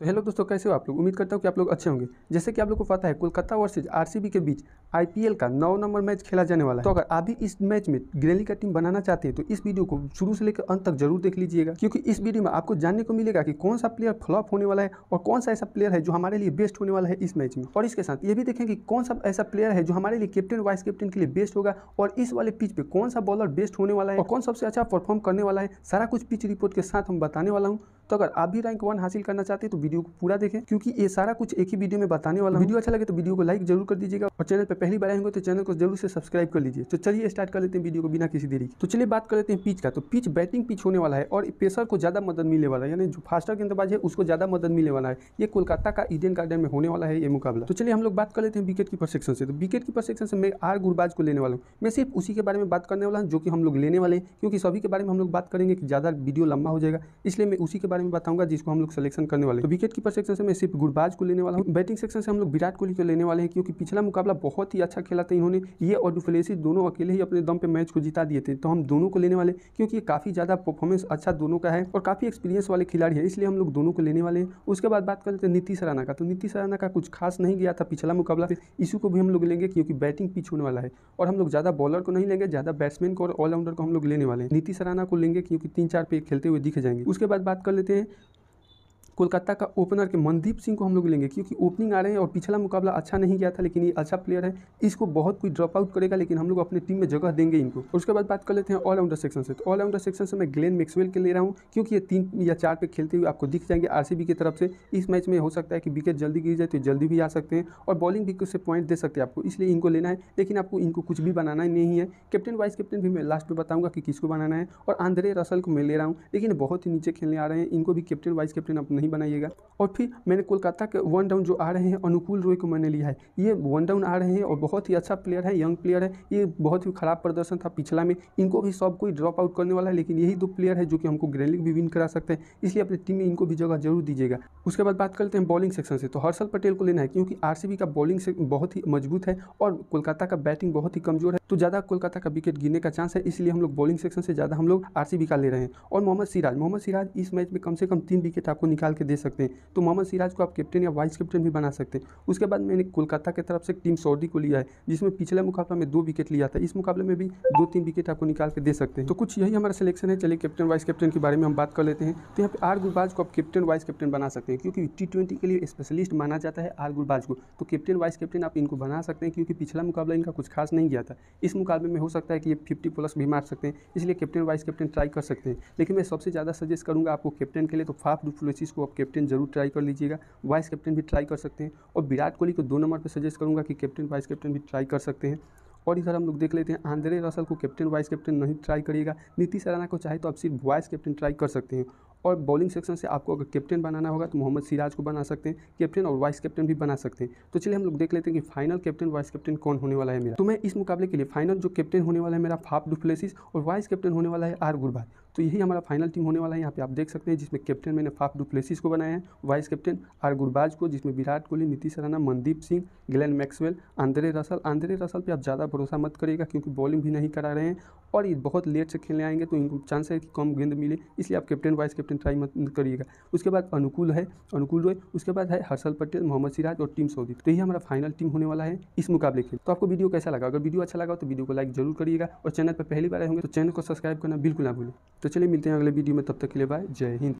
तो हेलो दोस्तों कैसे हो आप लोग उम्मीद करता हूँ कि आप लोग अच्छे होंगे जैसे कि आप लोग को पता है कोलकाता वर्सेज आरसीबी के बीच आईपीएल का नौ नंबर मैच खेला जाने वाला है तो अगर आप भी इस मैच में ग्रेली का टीम बनाना चाहते हैं तो इस वीडियो को शुरू से लेकर अंत तक जरूर देख लीजिएगा क्योंकि इस वीडियो में आपको जानने को मिलेगा कि कौन सा प्लेयर फ्लॉप होने वाला है और कौन सा ऐसा प्लेयर है जो हमारे लिए बेस्ट होने वाला है इस मैच में और इसके साथ ये भी देखें कि कौन सा ऐसा प्लेयर है जो हमारे लिए कैप्टन वाइस कैप्टन के लिए बेस्ट होगा और इस वाले पिच पे कौन सा बॉलर बेस्ट होने वाला है और कौन सबसे अच्छा परफॉर्म करने वाला है सारा कुछ पिच रिपोर्ट के साथ हम बताने वाला हूँ तो अगर आप भी रैंक वन हासिल करना चाहते हैं तो वीडियो को पूरा देखें क्योंकि ये सारा कुछ एक ही वीडियो में बताने वाला वीडियो अच्छा लगे तो वीडियो को लाइक जरूर कर दीजिएगा और चैनल पर पहली बार आएंगे तो चैनल को जरूर से सब्सक्राइब कर लीजिए तो चलिए स्टार्ट कर लेते हैं वीडियो को बिना किसी देरी तो चलिए बात कर लेते हैं पिच का तो पिच बैटिंग पिच होने वाला है और पेसर को ज़्यादा मदद मिलने वाला है यानी जो फास्टर गेंदबाज है उसको ज़्यादा मदद मिलने वाला है ये कोलकाता का इंडियन गार्डन में होने वाला है ये मुकाबला तो चलिए हम लोग बात कर लेते हैं विकेट की सेक्शन से तो विकेट की सेक्शन से मैं आर गुरबाज को लेने वाला हूँ मैं सिर्फ उसी के बारे में बात करने वाला हूँ जो कि हम लोग लेने वाले हैं क्योंकि सभी के बारे में हम लोग बात करेंगे कि ज़्यादा वीडियो लंबा हो जाएगा इसलिए मैं उसी के बारे में बताऊंगा जिसको हम लोग सिलेक्शन करने वाले तो विकेट कीपर सेक्शन से मैं सिर्फ गुरबाज को लेने वाला हूँ बैटिंग सेक्शन से हम लोग विराट कोहली को लेने वाले हैं क्योंकि पिछला मुकाबला बहुत ही अच्छा खेला था इन्होंने ये और डुफलेसी दोनों अकेले ही अपने दम पे मैच को जिता दिए थे तो हम दोनों को लेने वाले क्योंकि काफ़ी ज़्यादा परफॉर्मेंस अच्छा दोनों का है और काफ़ी एक्सपीरियंस वाले खिलाड़ी है इसलिए हम लोग दोनों को लेने वाले हैं उसके बाद बात कर लेते हैं नीतीश राणा का तो नीतीश राणा का कुछ खास नहीं गया था पिछला मुकाबला इसी को भी हम लोग लेंगे क्योंकि बैटिंग पिच होने वाला है और हम लोग ज़्यादा बॉलर को नहीं लेंगे ज़्यादा बैट्समैन को और ऑलराउंडर को हम लोग लेने वाले हैं नीतीश राणा को लेंगे क्योंकि तीन चार पे खेलते हुए दिख जाएंगे उसके बाद बात कर लेते थे कोलकाता का ओपनर के मनदीप सिंह को हम लोग लेंगे क्योंकि ओपनिंग आ रहे हैं और पिछला मुकाबला अच्छा नहीं गया था लेकिन ये अच्छा प्लेयर है इसको बहुत कोई ड्रॉप आउट करेगा लेकिन हम लोग अपने टीम में जगह देंगे इनको उसके बाद बात कर लेते हैं ऑलराउंडर सेक्शन से तो ऑलराउंडर सेक्शन से मैं ग्लेन मैक्सवेल के ले रहा हूँ क्योंकि ये तीन या चार पे खेलते हुए आपको दिख जाएंगे आर की तरफ से इस मैच में हो सकता है कि विकेट जल्दी गिर जाए तो जल्दी भी आ सकते हैं और बॉलिंग भी उससे पॉइंट दे सकते हैं आपको इसलिए इनको लेना है लेकिन आपको इनको कुछ भी बनाना नहीं है कैप्टन वाइस कैप्टन भी मैं लास्ट में बताऊंगा कि किसको बनाना है और आंध्रे रसल को मैं ले रहा हूँ लेकिन बहुत ही नीचे खेलने आ रहे हैं इनको भी कैप्टन वाइस कैप्टन अपने नहीं बनाइएगा और फिर मैंने कोलकाता के वन डाउन जो आ रहे हैं अनुकूल रोय को मैंने लिया है ये वन डाउन आ रहे हैं और बहुत ही अच्छा प्लेयर है यंग प्लेयर है ये बहुत ही खराब प्रदर्शन था पिछला में इनको भी सब कोई ड्रॉप आउट करने वाला है लेकिन यही दो प्लेयर है जो कि हमको ग्रैंड लीग भी विन करा सकते हैं इसलिए अपनी टीम में इनको भी जगह जरूर दीजिएगा उसके बाद बात करते हैं बॉलिंग सेक्शन से तो हर्षल पटेल को लेना है क्योंकि आर का बॉलिंग से बहुत ही मजबूत है और कोलकाता का बैटिंग बहुत ही कमजोर है तो ज़्यादा कोलकाता का विकेट गिरने का चांस है इसलिए हम लोग बॉलिंग सेक्शन से ज़्यादा हम लोग आर का ले रहे हैं और मोहम्मद सिराज मोहम्मद सिराज इस मैच में कम से कम तीन विकेट आपको निकाल डाल के दे सकते हैं तो मोहम्मद सिराज को आप कैप्टन या वाइस कैप्टन भी बना सकते हैं उसके बाद मैंने कोलकाता की तरफ से टीम सऊदी को लिया है जिसमें पिछले मुकाबला में दो विकेट लिया था इस मुकाबले में भी दो तीन विकेट आपको निकाल के दे सकते हैं तो कुछ यही हमारा सिलेक्शन है चलिए कैप्टन वाइस कैप्टन के बारे में हम बात कर लेते हैं तो यहाँ पर आर गुरबाज को आप कैप्टन वाइस कैप्टन बना सकते हैं क्योंकि टी ट्वेंटी के लिए स्पेशलिस्ट माना जाता है आर गुरबाज को तो कैप्टन वाइस कैप्टन आप इनको बना सकते हैं क्योंकि पिछला मुकाबला इनका कुछ खास नहीं गया था इस मुकाबले में हो सकता है कि ये फिफ्टी प्लस भी मार सकते हैं इसलिए कैप्टन वाइस कैप्टन ट्राई कर सकते हैं लेकिन मैं सबसे ज़्यादा सजेस्ट करूँगा आपको कैप्टन के लिए तो फाफ डुफ्लोसिस को आप कैप्टन जरूर ट्राई कर लीजिएगा वाइस कैप्टन भी ट्राई कर सकते हैं और विराट कोहली को दो नंबर पर सजेस्ट करूँगा कि कैप्टन वाइस कैप्टन भी ट्राई कर सकते हैं और इधर हम लोग देख लेते हैं आंद्रे रसल को कैप्टन वाइस कैप्टन नहीं ट्राई करिएगा नीतीश राणा को चाहे तो आप सिर्फ वाइस कैप्टन ट्राई कर सकते हैं और बॉलिंग सेक्शन से आपको अगर कैप्टन बनाना होगा तो मोहम्मद सिराज को बना सकते हैं कैप्टन और वाइस कैप्टन भी बना सकते हैं तो चलिए हम लोग देख लेते हैं कि फाइनल कैप्टन वाइस कैप्टन कौन होने वाला है मेरा तो मैं इस मुकाबले के लिए फाइनल जो कैप्टन होने वाला है मेरा फाफ डुफ्लेसिस और वाइस कैप्टन होने वाला है आर गुरबाज तो यही हमारा फाइनल टीम होने वाला है यहाँ पे आप देख सकते हैं जिसमें कैप्टन मैंने फाफ डुप्लेसिस को बनाया है वाइस कैप्टन आर गुरबाज को जिसमें Virat Kohli Nitish Rana Mandeep Singh Glenn Maxwell Andre Russell Andre Russell पर आप ज़्यादा भरोसा मत करिएगा क्योंकि बॉलिंग भी नहीं करा रहे हैं और ये बहुत लेट से खेलने आएंगे तो इनको चांस है कि कम गेंद मिले इसलिए आप कैप्टन वाइस कैप्टन ट्राई मत करिएगा उसके बाद अनुकूल है अनुकूल रोय उसके बाद है हर्षल पटेल मोहम्मद सिराज और टीम सऊदी तो यही हमारा फाइनल टीम होने वाला है इस मुकाबले के तो आपको वीडियो कैसा लगा अगर वीडियो अच्छा लगा तो वीडियो को लाइक जरूर करिएगा और चैनल पर पहली बार आए होंगे तो चैनल को सब्सक्राइब करना बिल्कुल ना भूलें तो चलिए मिलते हैं अगले वीडियो में तब तक के लिए बाय जय हिंद